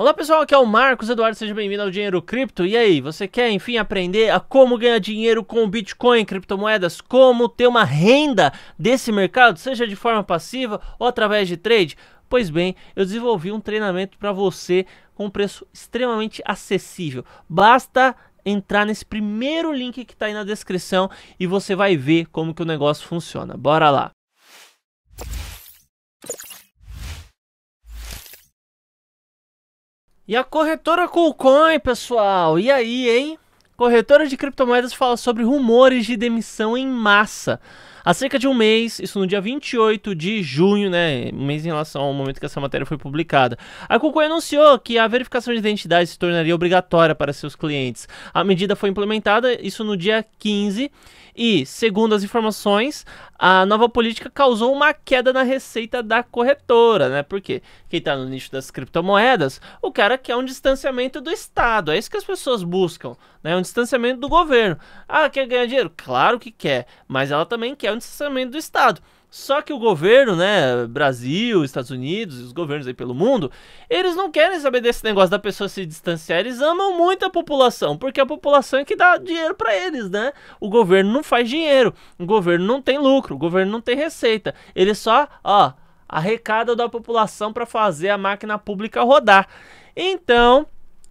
Olá pessoal, aqui é o Marcos Eduardo, seja bem-vindo ao Dinheiro Cripto. E aí, você quer enfim aprender a como ganhar dinheiro com Bitcoin, criptomoedas, como ter uma renda desse mercado, seja de forma passiva ou através de trade? Pois bem, eu desenvolvi um treinamento para você com um preço extremamente acessível. Basta entrar nesse primeiro link que está aí na descrição e você vai ver como que o negócio funciona. Bora lá. E a corretora Coolcoin, pessoal, e aí, hein? Corretora de criptomoedas fala sobre rumores de demissão em massa. Há cerca de um mês, isso no dia 28 de junho, né? Um mês em relação ao momento que essa matéria foi publicada. A Cucoi anunciou que a verificação de identidade se tornaria obrigatória para seus clientes. A medida foi implementada, isso no dia 15. E, segundo as informações, a nova política causou uma queda na receita da corretora, né? Porque quem está no nicho das criptomoedas, o cara quer um distanciamento do Estado. É isso que as pessoas buscam, né? Um distanciamento do governo. Ah, quer ganhar dinheiro? Claro que quer, mas ela também quer é o distanciamento do Estado. Só que o governo, né, Brasil, Estados Unidos, os governos aí pelo mundo, eles não querem saber desse negócio da pessoa se distanciar, eles amam muito a população, porque a população é que dá dinheiro para eles, né? O governo não faz dinheiro, o governo não tem lucro, o governo não tem receita. Ele só, ó, arrecada da população para fazer a máquina pública rodar. Então,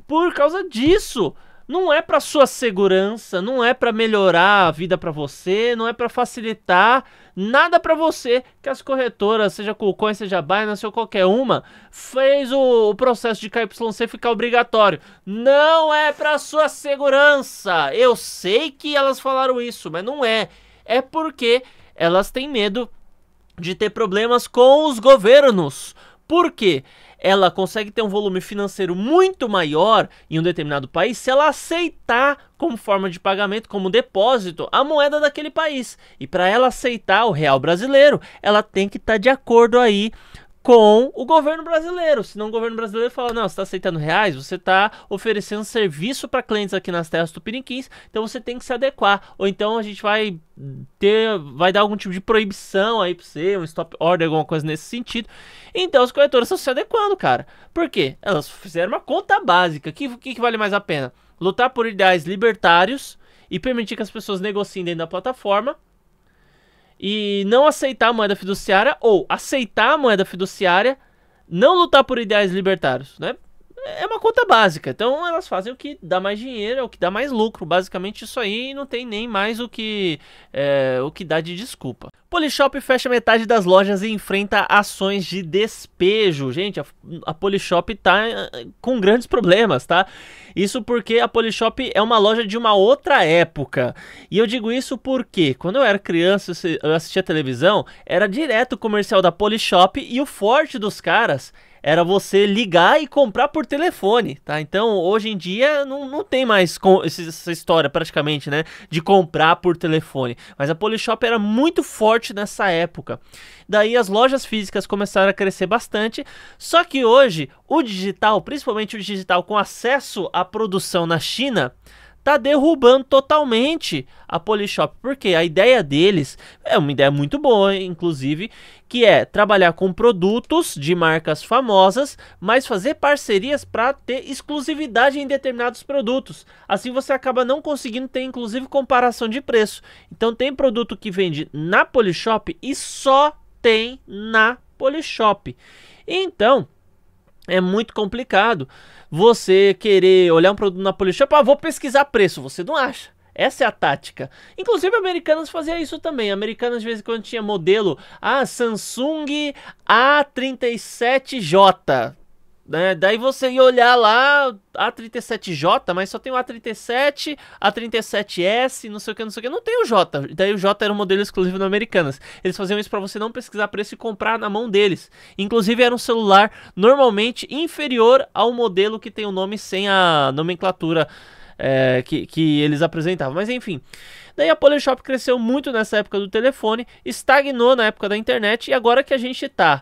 por causa disso, não é para sua segurança, não é para melhorar a vida para você, não é para facilitar nada para você que as corretoras, seja KuCoin, seja Binance ou qualquer uma, fez o, o processo de KYC ficar obrigatório. Não é para sua segurança. Eu sei que elas falaram isso, mas não é. É porque elas têm medo de ter problemas com os governos. Por quê? ela consegue ter um volume financeiro muito maior em um determinado país se ela aceitar como forma de pagamento, como depósito, a moeda daquele país. E para ela aceitar o real brasileiro, ela tem que estar tá de acordo aí com o governo brasileiro. Senão o governo brasileiro fala: não, você está aceitando reais, você está oferecendo serviço para clientes aqui nas terras tupiniquins, então você tem que se adequar. Ou então a gente vai ter, vai dar algum tipo de proibição aí para você, um stop order, alguma coisa nesse sentido. Então as corretoras estão se adequando, cara. Por quê? Elas fizeram uma conta básica. O que, que, que vale mais a pena? Lutar por ideais libertários e permitir que as pessoas negociem dentro da plataforma e não aceitar a moeda fiduciária ou aceitar a moeda fiduciária, não lutar por ideais libertários, né? é uma conta básica. Então elas fazem o que dá mais dinheiro, é o que dá mais lucro. Basicamente isso aí não tem nem mais o que é, o que dá de desculpa. Polishop fecha metade das lojas e enfrenta ações de despejo. Gente, a, a Polishop tá eh, com grandes problemas, tá? Isso porque a Polishop é uma loja de uma outra época. E eu digo isso porque quando eu era criança, eu assistia televisão, era direto o comercial da Polishop e o forte dos caras era você ligar e comprar por telefone, tá? Então, hoje em dia, não, não tem mais essa história, praticamente, né? De comprar por telefone. Mas a Polishop era muito forte nessa época. Daí, as lojas físicas começaram a crescer bastante. Só que hoje, o digital, principalmente o digital com acesso à produção na China, tá derrubando totalmente a Polishop, porque a ideia deles é uma ideia muito boa, inclusive, que é trabalhar com produtos de marcas famosas, mas fazer parcerias para ter exclusividade em determinados produtos. Assim você acaba não conseguindo ter inclusive comparação de preço. Então tem produto que vende na Polishop e só tem na Polishop. Então, é muito complicado você querer olhar um produto na Polishop, ah, vou pesquisar preço, você não acha. Essa é a tática. Inclusive, Americanas fazia isso também. Americanas, de vez em quando, tinha modelo a ah, Samsung A37J. Né? Daí você ia olhar lá A37J, mas só tem o A37, A37S, não sei o que, não sei o que. Não tem o J. Daí o J era um modelo exclusivo na Americanas. Eles faziam isso para você não pesquisar preço e comprar na mão deles. Inclusive era um celular normalmente inferior ao modelo que tem o nome sem a nomenclatura é, que, que eles apresentavam. Mas enfim. Daí a Polishop cresceu muito nessa época do telefone, estagnou na época da internet e agora que a gente está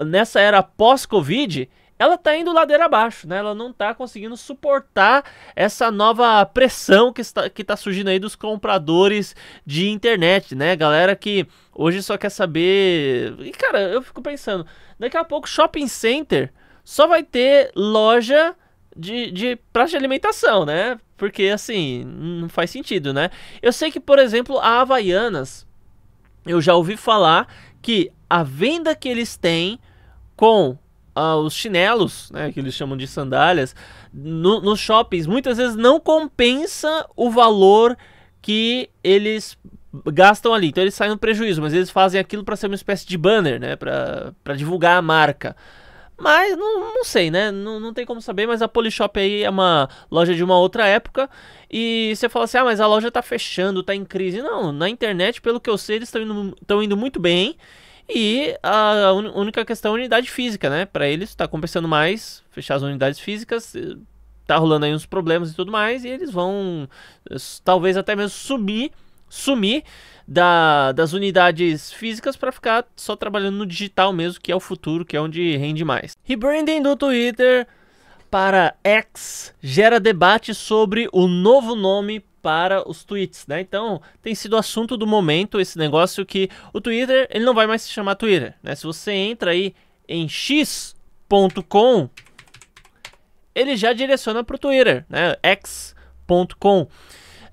nessa era pós-Covid, ela está indo ladeira abaixo, né? Ela não está conseguindo suportar essa nova pressão que está, que está surgindo aí dos compradores de internet, né? Galera que hoje só quer saber. E cara, eu fico pensando, daqui a pouco shopping center só vai ter loja de, de praça de alimentação, né? Porque assim, não faz sentido, né? Eu sei que, por exemplo, a Havaianas, eu já ouvi falar que a venda que eles têm com ah, os chinelos, né, que eles chamam de sandálias, no, nos shoppings muitas vezes não compensa o valor que eles gastam ali. Então eles saem no prejuízo, mas eles fazem aquilo para ser uma espécie de banner, né, para divulgar a marca. Mas não, não sei, né? Não, não tem como saber, mas a Polishop aí é uma loja de uma outra época. E você fala assim: ah, mas a loja tá fechando, tá em crise. Não, na internet, pelo que eu sei, eles estão indo, indo muito bem. E a un, única questão é a unidade física, né? Para eles tá compensando mais fechar as unidades físicas, eh, tá rolando aí uns problemas e tudo mais, e eles vão eh, talvez até mesmo subir sumir da, das unidades físicas para ficar só trabalhando no digital mesmo, que é o futuro, que é onde rende mais. Rebranding do Twitter para X gera debate sobre o novo nome para os tweets, né? Então, tem sido assunto do momento esse negócio que o Twitter, ele não vai mais se chamar Twitter, né? Se você entra aí em x.com, ele já direciona para o Twitter, né? x.com.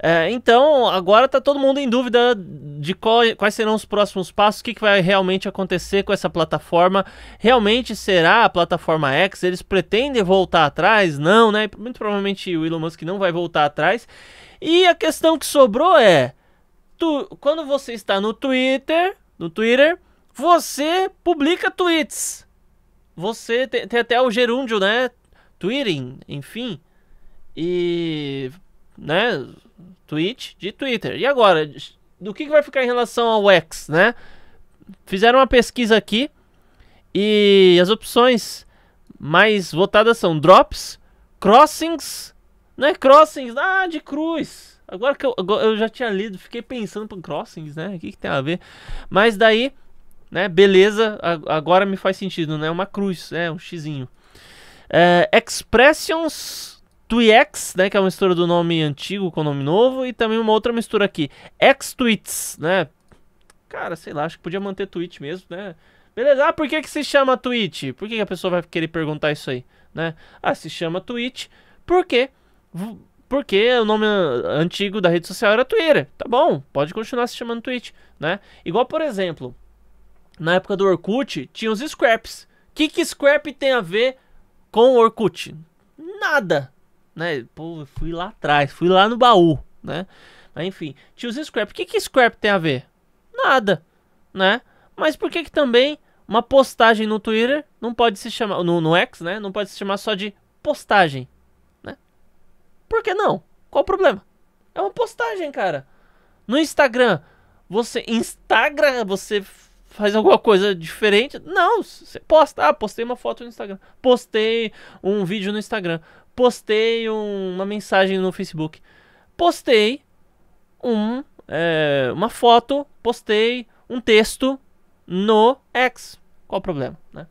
É, então, agora está todo mundo em dúvida de qual, quais serão os próximos passos, o que, que, vai realmente acontecer com essa plataforma. Realmente será a plataforma X? Eles pretendem voltar atrás? Não, né? Muito provavelmente o Elon Musk não vai voltar atrás. E a questão que sobrou é: tu, quando você está no Twitter, no Twitter, você publica tweets. Você tem, tem até o gerúndio, né? Twittering, enfim. E. né? tweet de Twitter. E agora, do que, que vai ficar em relação ao X, né? Fizeram uma pesquisa aqui e as opções mais votadas são drops, crossings, né? Crossings, ah, de cruz. Agora que eu, eu já tinha lido, fiquei pensando para crossings, né? O que, que tem a ver? Mas daí, né? Beleza, agora me faz sentido, né? Uma cruz, é né? um xizinho. É, expressions Twix, né, que é uma mistura do nome antigo com o nome novo, e também uma outra mistura aqui, X-Tweets, né? Cara, sei lá, acho que podia manter Twitch mesmo, né? Beleza, ah, por que que se chama Twitch? Por que, que a pessoa vai querer perguntar isso aí, né? Ah, se chama Twitch quê? porque o nome antigo da rede social era Twitter, tá bom, pode continuar se chamando Twitch, né? Igual, por exemplo, na época do Orkut, tinha os scraps. O que que scrap tem a ver com Orkut? Nada, né? Pô, fui lá atrás, fui lá no baú, né? Mas, enfim, tiozinho scrap. O que que scrap tem a ver? Nada, né? Mas por que que também uma postagem no Twitter não pode se chamar no, no X, né? Não pode se chamar só de postagem, né? Por que não? Qual o problema? É uma postagem, cara. No Instagram, você Instagram, você faz alguma coisa diferente? Não, você posta. Ah, postei uma foto no Instagram. Postei um vídeo no Instagram postei um, uma mensagem no Facebook. Postei um, é, uma foto, postei um texto no X. Qual o problema, né?